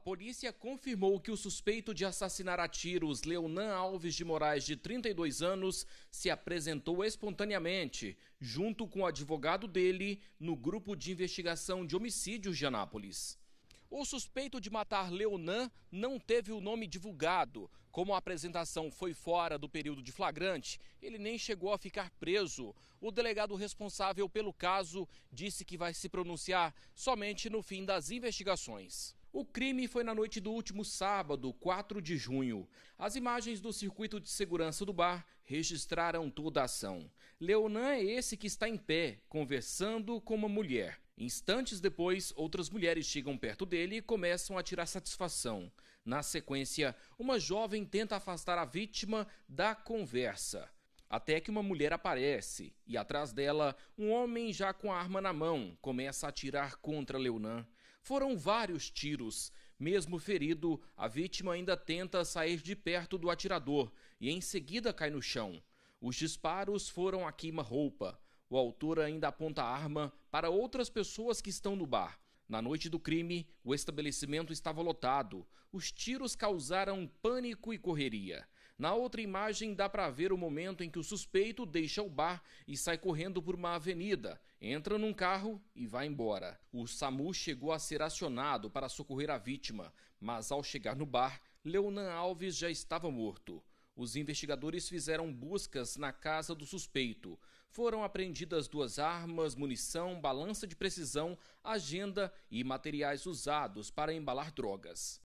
A polícia confirmou que o suspeito de assassinar a tiros Leonan Alves de Moraes, de 32 anos, se apresentou espontaneamente, junto com o advogado dele, no grupo de investigação de homicídios de Anápolis. O suspeito de matar Leonan não teve o nome divulgado. Como a apresentação foi fora do período de flagrante, ele nem chegou a ficar preso. O delegado responsável pelo caso disse que vai se pronunciar somente no fim das investigações. O crime foi na noite do último sábado, 4 de junho. As imagens do circuito de segurança do bar registraram toda a ação. Leonan é esse que está em pé, conversando com uma mulher. Instantes depois, outras mulheres chegam perto dele e começam a tirar satisfação. Na sequência, uma jovem tenta afastar a vítima da conversa até que uma mulher aparece e atrás dela um homem já com a arma na mão começa a atirar contra Leonan. Foram vários tiros. Mesmo ferido, a vítima ainda tenta sair de perto do atirador e em seguida cai no chão. Os disparos foram a queima-roupa. O autor ainda aponta a arma para outras pessoas que estão no bar. Na noite do crime, o estabelecimento estava lotado. Os tiros causaram pânico e correria. Na outra imagem dá para ver o momento em que o suspeito deixa o bar e sai correndo por uma avenida, entra num carro e vai embora. O SAMU chegou a ser acionado para socorrer a vítima, mas ao chegar no bar, Leonan Alves já estava morto. Os investigadores fizeram buscas na casa do suspeito. Foram apreendidas duas armas, munição, balança de precisão, agenda e materiais usados para embalar drogas.